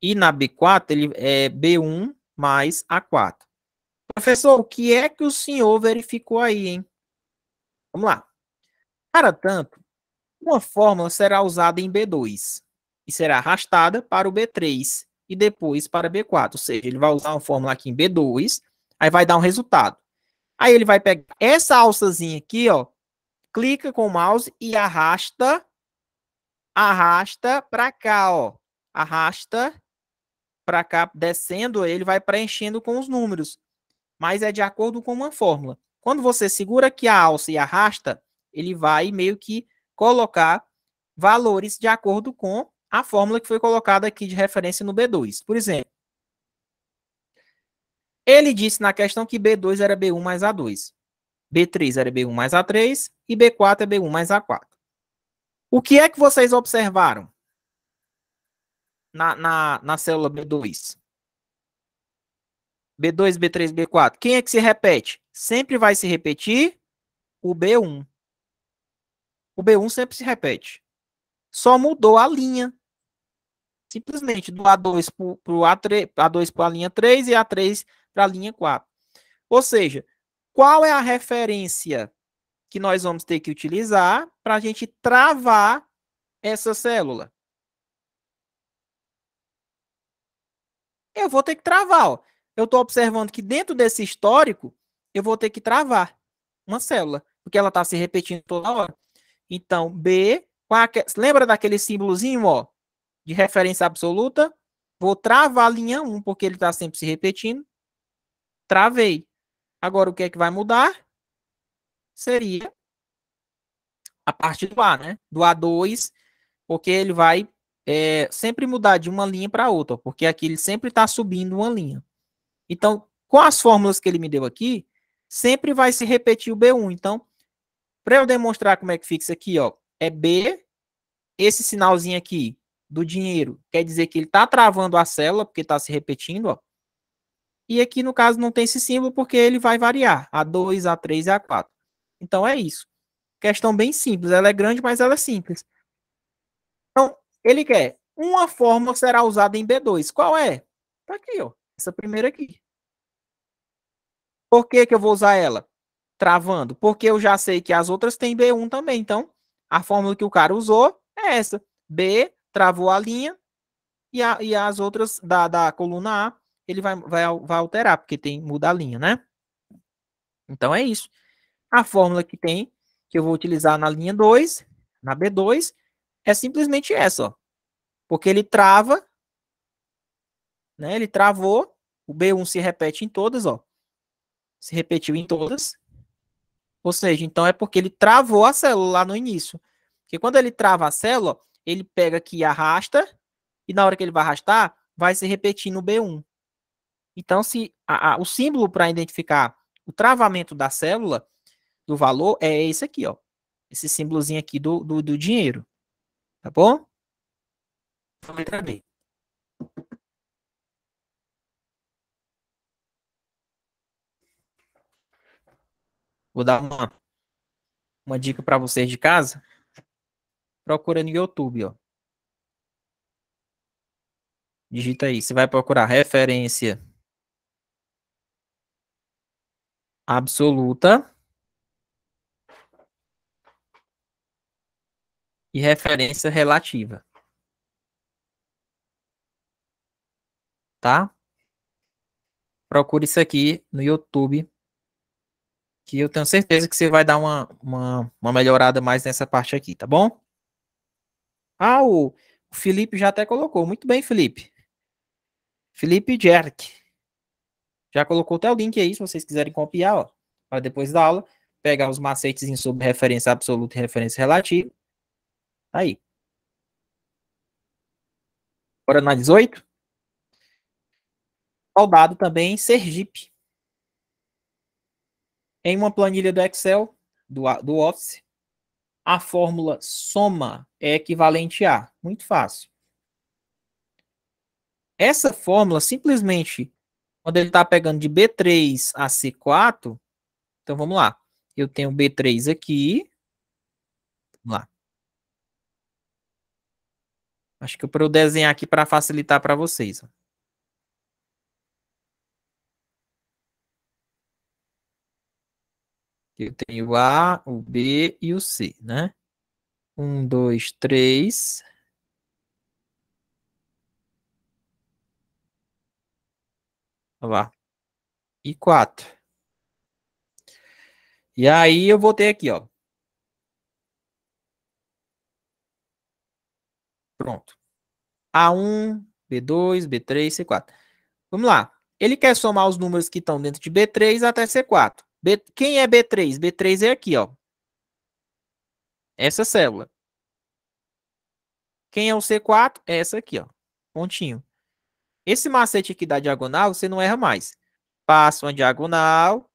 E na B4, ele é B1 mais A4. Professor, o que é que o senhor verificou aí, hein? Vamos lá. Para tanto, uma fórmula será usada em B2 e será arrastada para o B3 e depois para B4. Ou seja, ele vai usar uma fórmula aqui em B2, aí vai dar um resultado. Aí ele vai pegar essa alçazinha aqui, ó, clica com o mouse e arrasta, arrasta para cá, ó. Arrasta para cá, descendo, ele vai preenchendo com os números. Mas é de acordo com uma fórmula. Quando você segura aqui a alça e arrasta, ele vai meio que colocar valores de acordo com a fórmula que foi colocada aqui de referência no B2. Por exemplo, ele disse na questão que B2 era B1 mais A2, B3 era B1 mais A3 e B4 é B1 mais A4. O que é que vocês observaram na, na, na célula B2? B2, B3, B4. Quem é que se repete? Sempre vai se repetir o B1. O B1 sempre se repete. Só mudou a linha. Simplesmente do A2 para o a a para a linha 3 e A3 para a linha 4. Ou seja, qual é a referência que nós vamos ter que utilizar para a gente travar essa célula? Eu vou ter que travar. Ó. Eu estou observando que dentro desse histórico, eu vou ter que travar uma célula, porque ela está se repetindo toda hora. Então, B, lembra daquele símbolozinho, ó, de referência absoluta? Vou travar a linha 1, porque ele está sempre se repetindo. Travei. Agora, o que é que vai mudar? Seria a parte do A, né? Do A2, porque ele vai é, sempre mudar de uma linha para outra, porque aqui ele sempre está subindo uma linha. Então, com as fórmulas que ele me deu aqui, sempre vai se repetir o B1. Então, para eu demonstrar como é que fica isso aqui, ó, é B, esse sinalzinho aqui do dinheiro quer dizer que ele está travando a célula, porque está se repetindo, ó. E aqui, no caso, não tem esse símbolo, porque ele vai variar, A2, A3 e A4. Então, é isso. Questão bem simples, ela é grande, mas ela é simples. Então, ele quer, uma fórmula será usada em B2. Qual é? Está aqui, ó, essa primeira aqui. Por que, que eu vou usar ela? travando? Porque eu já sei que as outras têm B1 também. Então, a fórmula que o cara usou é essa. B travou a linha e, a, e as outras da, da coluna A ele vai, vai, vai alterar, porque tem muda a linha, né? Então é isso. A fórmula que tem, que eu vou utilizar na linha 2, na B2, é simplesmente essa, ó. Porque ele trava, né? Ele travou, o B1 se repete em todas, ó. Se repetiu em todas. Ou seja, então é porque ele travou a célula lá no início. Porque quando ele trava a célula, ele pega aqui e arrasta, e na hora que ele vai arrastar, vai se repetir no B1. Então, se a, a, o símbolo para identificar o travamento da célula, do valor, é esse aqui, ó. Esse símbolozinho aqui do, do, do dinheiro. Tá bom? Vamos entrar bem. Vou dar uma, uma dica para vocês de casa. Procura no YouTube, ó. Digita aí. Você vai procurar referência absoluta e referência relativa. Tá? Procura isso aqui no YouTube que eu tenho certeza que você vai dar uma, uma, uma melhorada mais nessa parte aqui, tá bom? Ah, o Felipe já até colocou. Muito bem, Felipe. Felipe Jerk. Já colocou até o link aí, se vocês quiserem copiar, ó, para depois da aula, pegar os macetes em sobre referência absoluta e referência relativa. Tá aí. Agora na 18. Soldado também Sergipe. Em uma planilha do Excel, do, do Office, a fórmula soma é equivalente a. Muito fácil. Essa fórmula, simplesmente, quando ele está pegando de B3 a C4, então vamos lá. Eu tenho B3 aqui. Vamos lá. Acho que para eu desenhar aqui para facilitar para vocês. Ó. Eu tenho o A, o B e o C, né? Um, dois, três. Olha lá. E quatro. E aí eu vou ter aqui, ó. Pronto. A1, B2, B3, C4. Vamos lá. Ele quer somar os números que estão dentro de B3 até C4. B, quem é B3? B3 é aqui, ó. Essa célula. Quem é o C4? É essa aqui, ó. Pontinho. Esse macete aqui da diagonal, você não erra mais. Passa uma diagonal,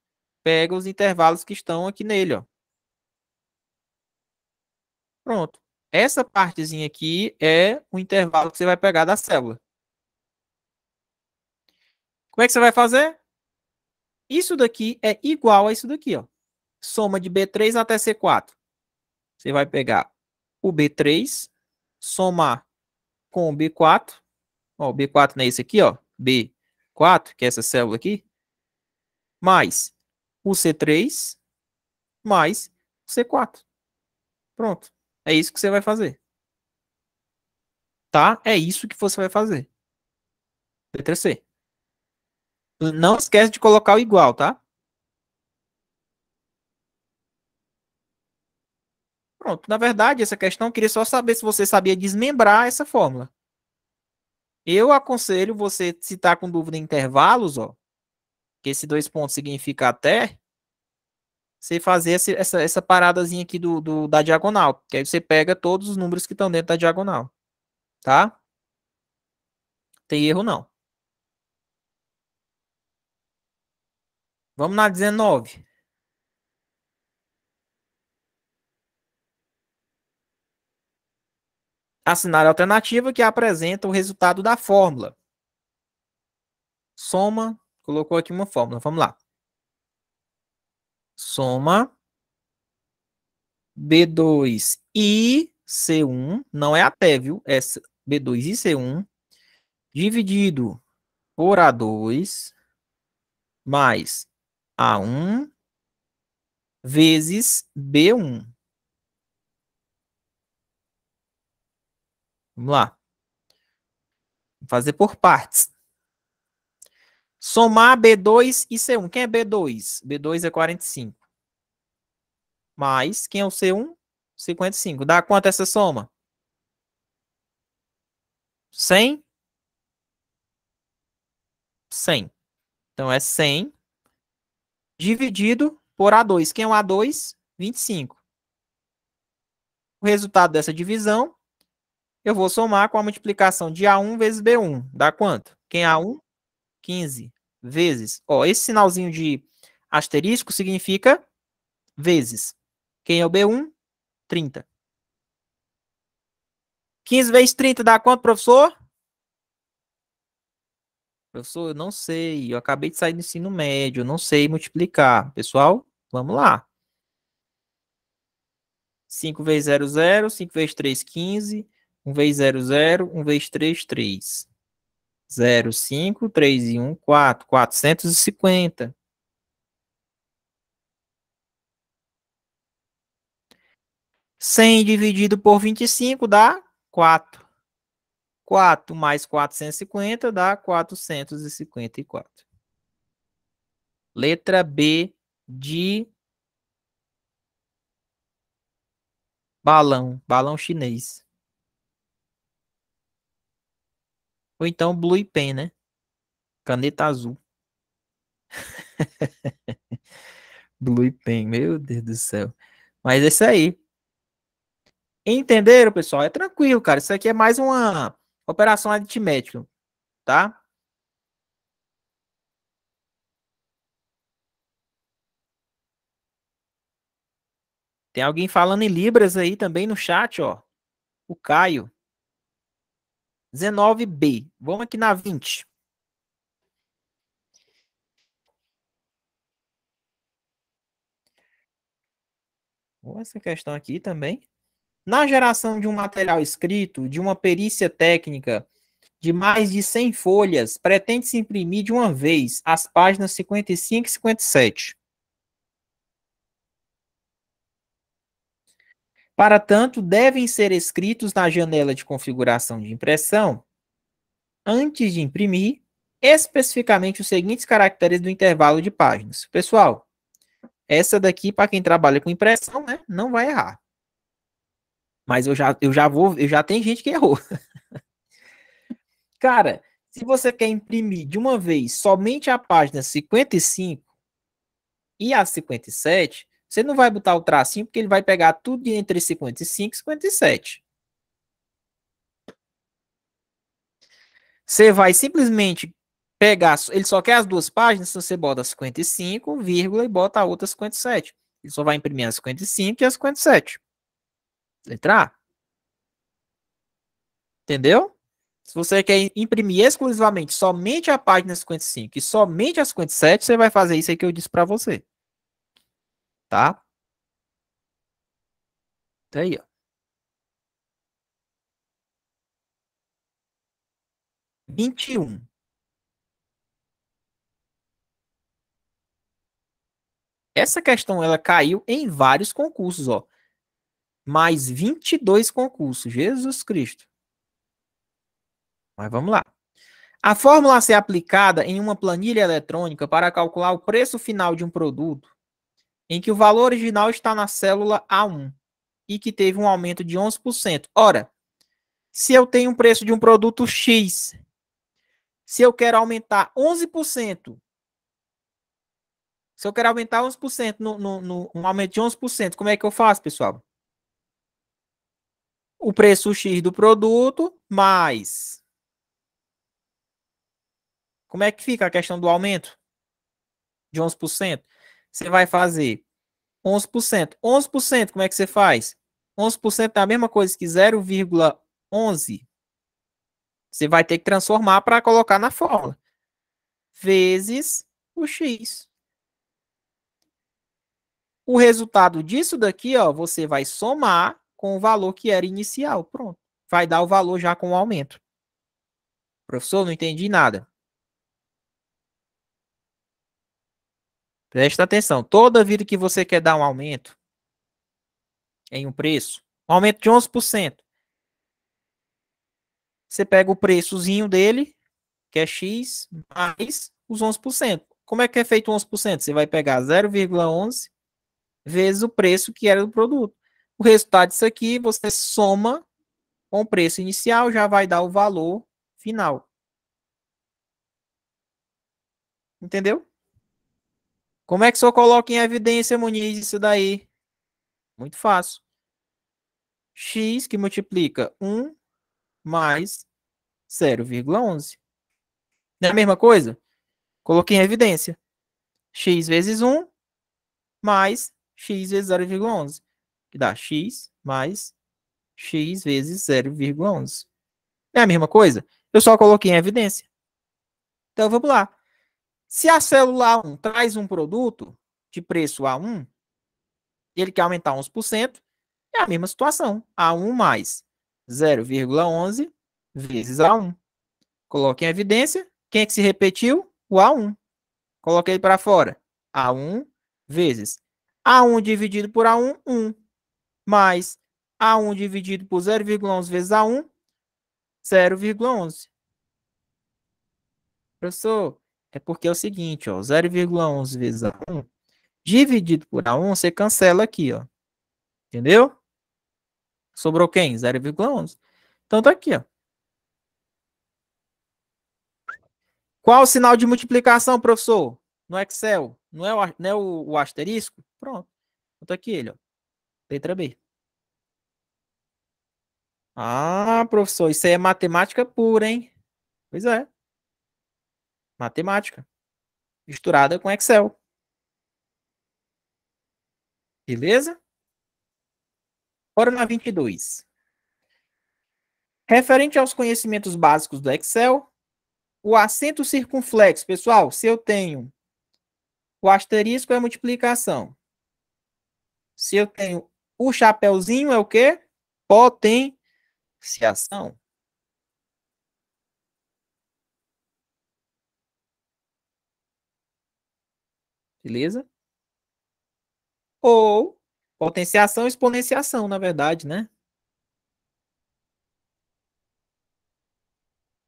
pega os intervalos que estão aqui nele, ó. Pronto. Essa partezinha aqui é o intervalo que você vai pegar da célula. Como é que você vai fazer? Isso daqui é igual a isso daqui, ó. Soma de B3 até C4. Você vai pegar o B3, somar com o B4. Ó, o B4 não é esse aqui, ó. B4, que é essa célula aqui. Mais o C3, mais o C4. Pronto. É isso que você vai fazer. Tá? É isso que você vai fazer. Letra C. Não esquece de colocar o igual, tá? Pronto. Na verdade, essa questão eu queria só saber se você sabia desmembrar essa fórmula. Eu aconselho você, se está com dúvida em intervalos, ó, que esse dois pontos significa até, você fazer essa, essa, essa paradazinha aqui do, do, da diagonal, que aí você pega todos os números que estão dentro da diagonal, tá? Tem erro não. Vamos na 19. Assinale a alternativa que apresenta o resultado da fórmula. Soma, colocou aqui uma fórmula, vamos lá. Soma B2 e C1, não é até, viu? É B2 e C1, dividido por A2, mais a1 vezes B1. Vamos lá. Vou fazer por partes. Somar B2 e C1. Quem é B2? B2 é 45. Mais, quem é o C1? 55. Dá quanto essa soma? 100? 100. Então, é 100 dividido por A2. Quem é o A2? 25. O resultado dessa divisão, eu vou somar com a multiplicação de A1 vezes B1. Dá quanto? Quem é A1? 15 vezes. Ó, esse sinalzinho de asterisco significa vezes. Quem é o B1? 30. 15 vezes 30 dá quanto, professor? Professor, eu não sei, eu acabei de sair do ensino médio, eu não sei multiplicar. Pessoal, vamos lá. 5 vezes 0, 0, 5 vezes 3, 15, 1 vezes 0, 0, 1 vezes 3, 3. 0, 5, 3 e 1, 4, 450. 100 dividido por 25 dá 4. 4 mais 450 dá 454. Letra B de balão, balão chinês. Ou então blue pen, né? Caneta azul. blue pen, meu Deus do céu. Mas é isso aí. Entenderam, pessoal? É tranquilo, cara. Isso aqui é mais uma Operação aritmética, tá? Tem alguém falando em libras aí também no chat, ó. O Caio. 19B. Vamos aqui na 20. Essa questão aqui também. Na geração de um material escrito, de uma perícia técnica de mais de 100 folhas, pretende-se imprimir de uma vez as páginas 55 e 57. Para tanto, devem ser escritos na janela de configuração de impressão, antes de imprimir, especificamente os seguintes caracteres do intervalo de páginas. Pessoal, essa daqui, para quem trabalha com impressão, né, não vai errar. Mas eu já, eu já vou, eu já tem gente que errou. Cara, se você quer imprimir de uma vez somente a página 55 e a 57, você não vai botar o tracinho porque ele vai pegar tudo entre 55 e 57. Você vai simplesmente pegar, ele só quer as duas páginas, você bota 55, vírgula, e bota a outra 57. Ele só vai imprimir as 55 e as 57 entrar Entendeu? Se você quer imprimir exclusivamente somente a página 55 e somente a 57, você vai fazer isso aí que eu disse para você. Tá? Tá aí, ó. Vinte e um. Essa questão ela caiu em vários concursos, ó mais 22 concursos. Jesus Cristo. Mas vamos lá. A fórmula a ser aplicada em uma planilha eletrônica para calcular o preço final de um produto, em que o valor original está na célula A1 e que teve um aumento de 11%. Ora, se eu tenho um preço de um produto X, se eu quero aumentar 11%, se eu quero aumentar 11%, no, no, no, um aumento de 11%, como é que eu faço, pessoal? o preço X do produto mais. Como é que fica a questão do aumento de 11%? Você vai fazer 11%. 11%, como é que você faz? 11% é a mesma coisa que 0,11. Você vai ter que transformar para colocar na fórmula. Vezes o X. O resultado disso daqui, ó, você vai somar com o valor que era inicial. Pronto. Vai dar o valor já com o aumento. Professor, não entendi nada. Presta atenção. Toda vida que você quer dar um aumento em um preço, um aumento de 11%, você pega o preçozinho dele, que é X, mais os 11%. Como é que é feito 11%? Você vai pegar 0,11 vezes o preço que era do produto. O resultado disso aqui, você soma com o preço inicial, já vai dar o valor final. Entendeu? Como é que você coloca em evidência, Muniz, isso daí? Muito fácil. X que multiplica 1 mais 0,11. Não é a mesma coisa? Coloquei em evidência. X vezes 1 mais X vezes 0,11 que dá x mais x vezes 0,11. É a mesma coisa? Eu só coloquei em evidência. Então, vamos lá. Se a célula A1 traz um produto de preço A1, ele quer aumentar 11%, é a mesma situação. A1 mais 0,11 vezes A1. Coloque em evidência. Quem é que se repetiu? O A1. Coloquei para fora. A1 vezes A1 dividido por A1, 1 mais A1 dividido por 0,11 vezes A1, 0,11. Professor, é porque é o seguinte, 0,11 vezes A1 dividido por A1, você cancela aqui, ó. Entendeu? Sobrou quem? 0,11. Então está aqui, ó. Qual o sinal de multiplicação, professor? No Excel? Não é o, não é o, o asterisco? Pronto. Então está aqui ele, ó. Letra B. Ah, professor, isso aí é matemática pura, hein? Pois é. Matemática. Misturada com Excel. Beleza? Bora na 22. Referente aos conhecimentos básicos do Excel, o acento circunflexo, pessoal, se eu tenho o asterisco é multiplicação. Se eu tenho o chapéuzinho é o quê? Potenciação. Beleza? Ou potenciação e exponenciação, na verdade, né?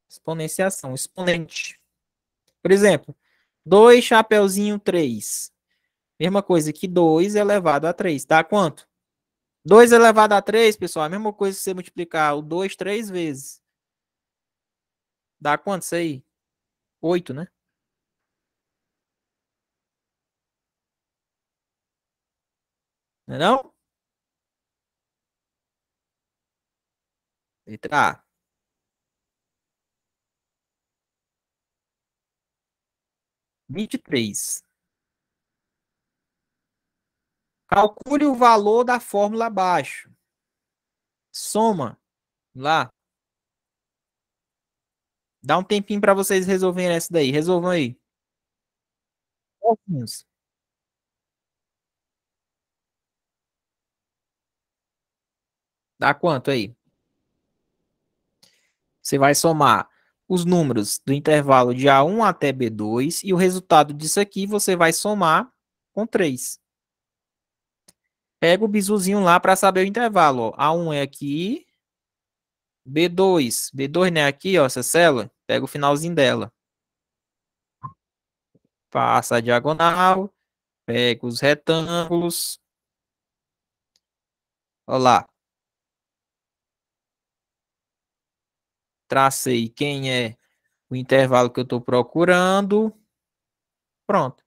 Exponenciação, exponente. Por exemplo, 2 chapeuzinho 3. Mesma coisa que 2 elevado a 3. Dá quanto? 2 elevado a 3, pessoal, a mesma coisa que você multiplicar o 2 três vezes. Dá quanto isso aí? 8, né? Não é não? Letra A. Ah. Vinte e três. Calcule o valor da fórmula abaixo. Soma lá. Dá um tempinho para vocês resolverem essa daí. Resolvam aí. Certinhos. Dá quanto aí? Você vai somar os números do intervalo de A1 até B2 e o resultado disso aqui você vai somar com 3. Pega o bizuzinho lá para saber o intervalo. Ó. A1 é aqui. B2. B2, né? Aqui, ó, essa célula. Pega o finalzinho dela. Passa a diagonal. Pega os retângulos. Olha lá. Tracei quem é o intervalo que eu estou procurando. Pronto.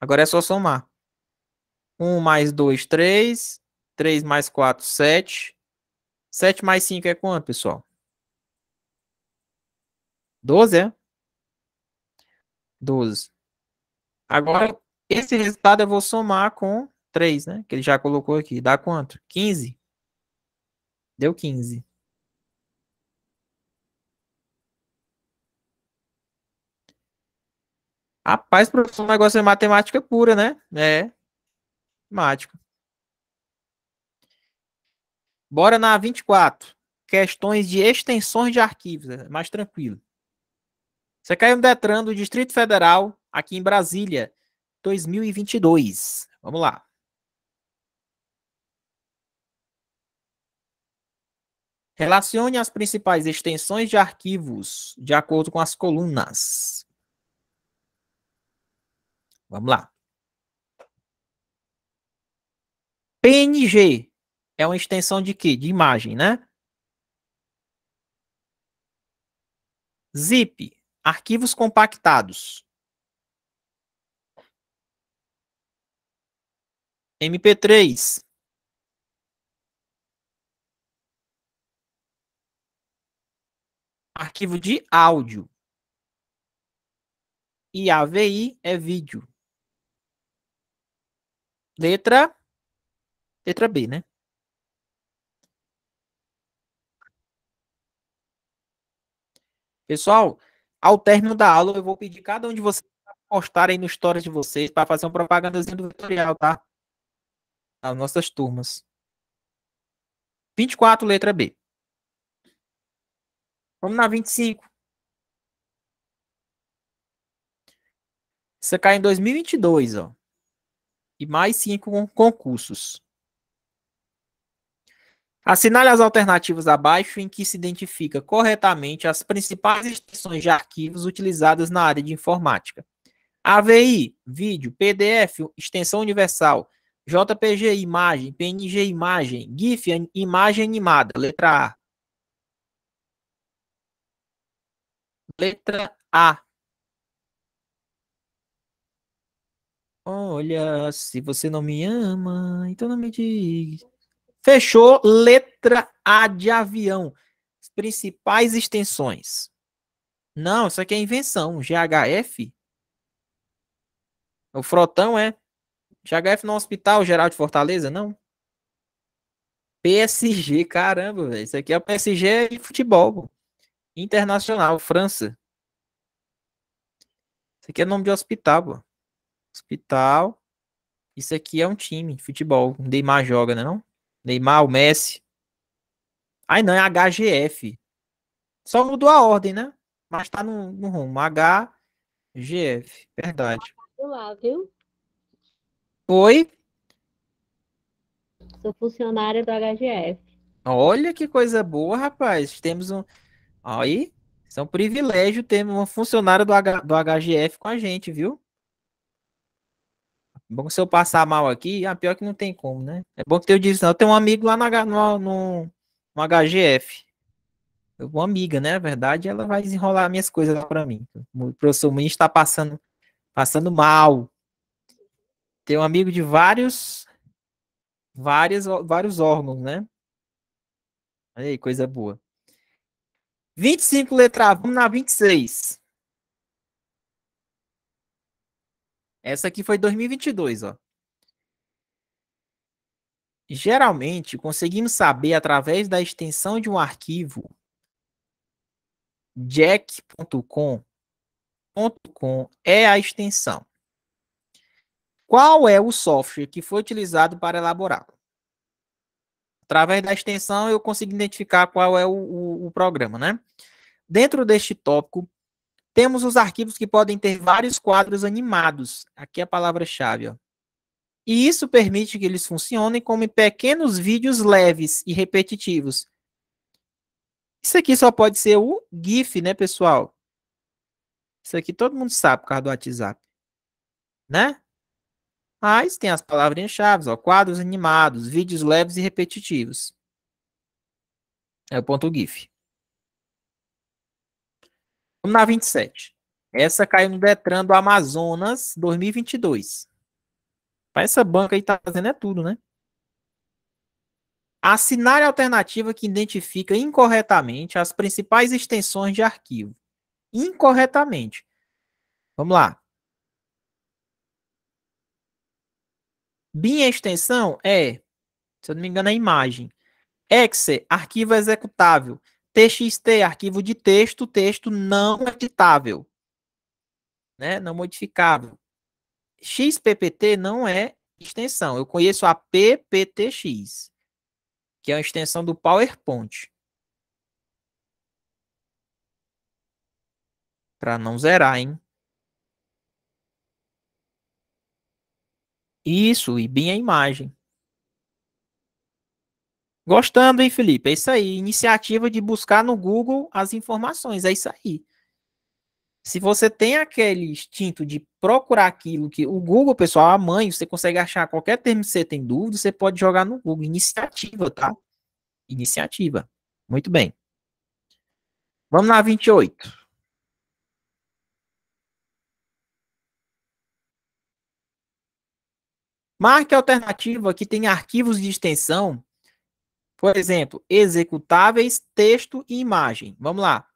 Agora é só somar. 1 mais 2, 3. 3 mais 4, 7. 7 mais 5 é quanto, pessoal? 12, é? 12. Agora, esse resultado eu vou somar com 3, né? Que ele já colocou aqui. Dá quanto? 15. Deu 15. Rapaz, professor, o negócio é matemática pura, né? É. Mático. Bora na 24. Questões de extensões de arquivos. É mais tranquilo. Você caiu no Detran do Distrito Federal, aqui em Brasília, 2022. Vamos lá. Relacione as principais extensões de arquivos de acordo com as colunas. Vamos lá. PNG é uma extensão de quê? De imagem, né? Zip, arquivos compactados. MP3. Arquivo de áudio. E AVI é vídeo. Letra Letra B, né? Pessoal, ao término da aula, eu vou pedir cada um de vocês postarem no stories de vocês para fazer uma propagandazinha do tutorial, tá? As nossas turmas. 24, letra B. Vamos na 25. Isso cai em 2022, ó. E mais cinco concursos. Assinale as alternativas abaixo em que se identifica corretamente as principais extensões de arquivos utilizadas na área de informática. AVI, vídeo, PDF, extensão universal, JPG imagem, PNG imagem, GIF imagem animada, letra A. Letra A. Olha, se você não me ama, então não me diga. Fechou letra A de avião. As principais extensões. Não, isso aqui é invenção. GHF. O frotão é. GHF no Hospital Geral de Fortaleza, não. PSG, caramba, velho. Isso aqui é o PSG de futebol. Pô. Internacional, França. Isso aqui é nome de hospital, pô. Hospital. Isso aqui é um time de futebol. Neymar joga, né não? Neymar, o Messi. Aí não, é HGF. Só mudou a ordem, né? Mas tá no, no rumo. HGF, verdade. Tá lá, viu? Oi? Sou funcionária do HGF. Olha que coisa boa, rapaz. Temos um. Aí, isso é um privilégio ter uma funcionária do, H... do HGF com a gente, viu? Bom, se eu passar mal aqui, a ah, pior que não tem como, né? É bom que eu disse, não. Eu tenho um amigo lá na, no, no, no HGF. Eu, uma amiga, né? Na verdade, ela vai desenrolar minhas coisas lá pra mim. O professor Muniz está passando, passando mal. Tem um amigo de vários, vários, vários órgãos, né? Olha aí, coisa boa. 25 letra A, vamos na 26. Essa aqui foi 2022, ó. Geralmente, conseguimos saber através da extensão de um arquivo jack.com.com é a extensão. Qual é o software que foi utilizado para elaborá-lo? Através da extensão, eu consigo identificar qual é o, o, o programa, né? Dentro deste tópico, temos os arquivos que podem ter vários quadros animados. Aqui é a palavra-chave. E isso permite que eles funcionem como pequenos vídeos leves e repetitivos. Isso aqui só pode ser o GIF, né, pessoal? Isso aqui todo mundo sabe por causa do WhatsApp. Né? Mas tem as palavrinhas-chave, quadros animados, vídeos leves e repetitivos. É o ponto GIF na 27. Essa caiu no Detran do Amazonas 2022. Essa banca aí tá fazendo é tudo, né? Assinale a alternativa que identifica incorretamente as principais extensões de arquivo. Incorretamente. Vamos lá. BIM extensão é, se eu não me engano, a imagem. EXE, arquivo executável. TXT, arquivo de texto, texto não editável, né? não modificável. XPPT não é extensão. Eu conheço a PPTX, que é uma extensão do PowerPoint. Para não zerar, hein? Isso, e bem a imagem. Gostando, hein, Felipe? É isso aí. Iniciativa de buscar no Google as informações. É isso aí. Se você tem aquele instinto de procurar aquilo que o Google, pessoal, a mãe, você consegue achar qualquer termo que você tem dúvida, você pode jogar no Google. Iniciativa, tá? Iniciativa. Muito bem. Vamos na 28. Marque a alternativa que tem arquivos de extensão por exemplo, executáveis, texto e imagem. Vamos lá.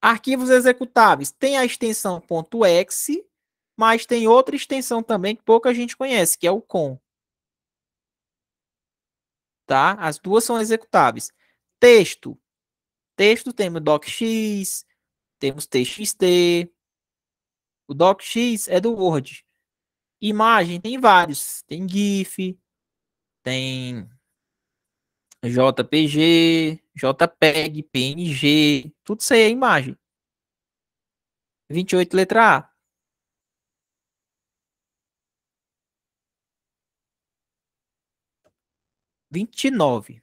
Arquivos executáveis. Tem a extensão .exe, mas tem outra extensão também que pouca gente conhece, que é o com. Tá? As duas são executáveis. Texto. Texto temos docx, temos txt. O docx é do Word. Imagem tem vários, tem GIF, tem JPG, JPEG, PNG, tudo isso aí é imagem. 28 letra A. Vinte e nove.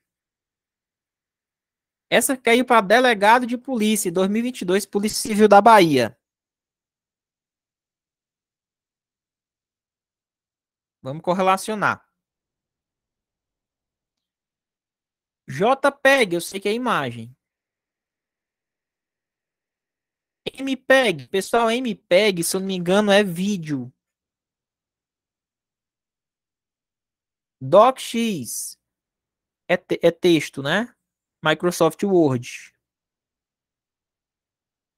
Essa caiu para delegado de polícia, 2022, Polícia Civil da Bahia. Vamos correlacionar. JPEG, eu sei que é imagem. MPEG, pessoal, MPEG, se eu não me engano, é vídeo. DocX é, te é texto, né? Microsoft Word.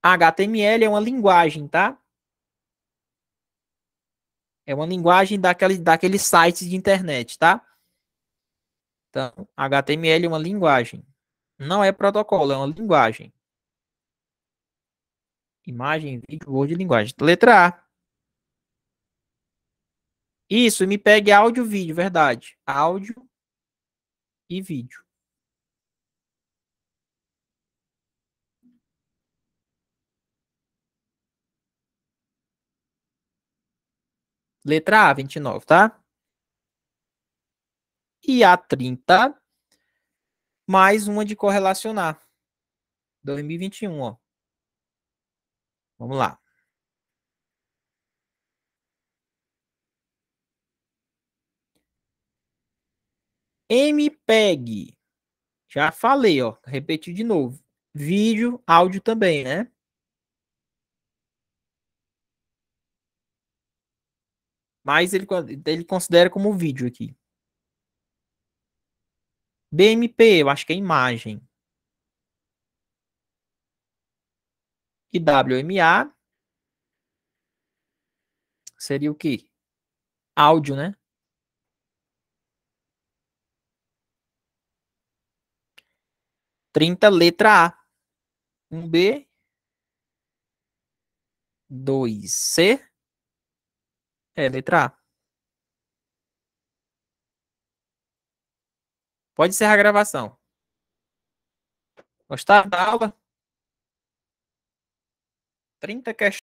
HTML é uma linguagem, tá? É uma linguagem daquele, daquele site de internet, tá? Então, HTML é uma linguagem. Não é protocolo, é uma linguagem. Imagem, vídeo, word, linguagem. Letra A. Isso, me pegue áudio e vídeo, verdade. Áudio e vídeo. Letra A, 29, tá? e A30, mais uma de correlacionar. 2021, ó. Vamos lá. MPEG. Já falei, ó. Repetir de novo. Vídeo, áudio também, né? Mas ele, ele considera como vídeo aqui. BMP, eu acho que é imagem. E WMA seria o que? Áudio, né? Trinta letra A. Um B. Dois C. É, letra A. Pode encerrar a gravação. Gostaram da aula? 30 questões.